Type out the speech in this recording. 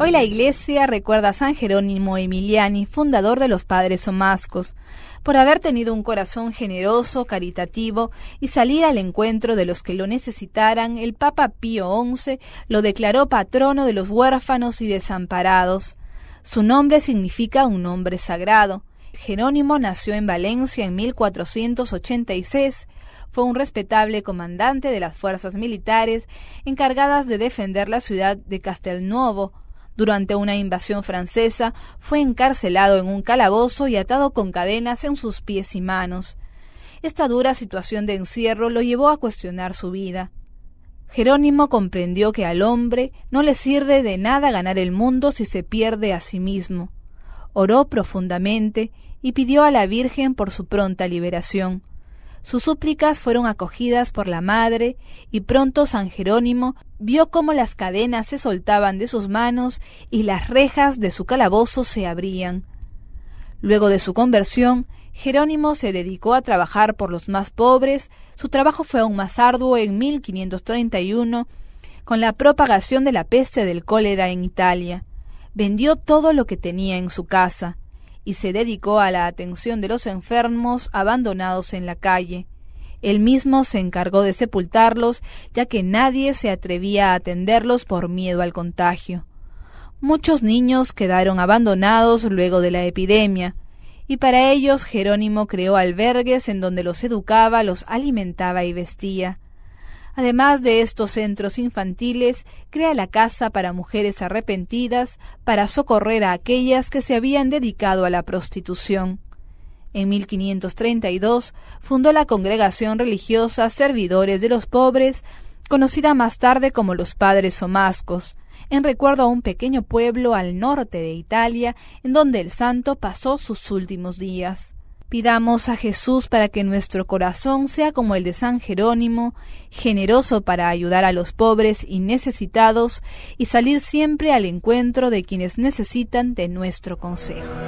Hoy la iglesia recuerda a San Jerónimo Emiliani, fundador de los Padres Omascos, por haber tenido un corazón generoso, caritativo y salir al encuentro de los que lo necesitaran. El Papa Pío XI lo declaró patrono de los huérfanos y desamparados. Su nombre significa un nombre sagrado. Jerónimo nació en Valencia en 1486 fue un respetable comandante de las fuerzas militares encargadas de defender la ciudad de Castelnuovo durante una invasión francesa, fue encarcelado en un calabozo y atado con cadenas en sus pies y manos. Esta dura situación de encierro lo llevó a cuestionar su vida. Jerónimo comprendió que al hombre no le sirve de nada ganar el mundo si se pierde a sí mismo. Oró profundamente y pidió a la Virgen por su pronta liberación. Sus súplicas fueron acogidas por la madre, y pronto San Jerónimo vio cómo las cadenas se soltaban de sus manos y las rejas de su calabozo se abrían. Luego de su conversión, Jerónimo se dedicó a trabajar por los más pobres, su trabajo fue aún más arduo en 1531, con la propagación de la peste del cólera en Italia. Vendió todo lo que tenía en su casa, y se dedicó a la atención de los enfermos abandonados en la calle. Él mismo se encargó de sepultarlos, ya que nadie se atrevía a atenderlos por miedo al contagio. Muchos niños quedaron abandonados luego de la epidemia, y para ellos Jerónimo creó albergues en donde los educaba, los alimentaba y vestía. Además de estos centros infantiles, crea la Casa para Mujeres Arrepentidas para socorrer a aquellas que se habían dedicado a la prostitución. En 1532 fundó la congregación religiosa Servidores de los Pobres, conocida más tarde como los Padres Omascos, en recuerdo a un pequeño pueblo al norte de Italia en donde el santo pasó sus últimos días. Pidamos a Jesús para que nuestro corazón sea como el de San Jerónimo, generoso para ayudar a los pobres y necesitados y salir siempre al encuentro de quienes necesitan de nuestro consejo.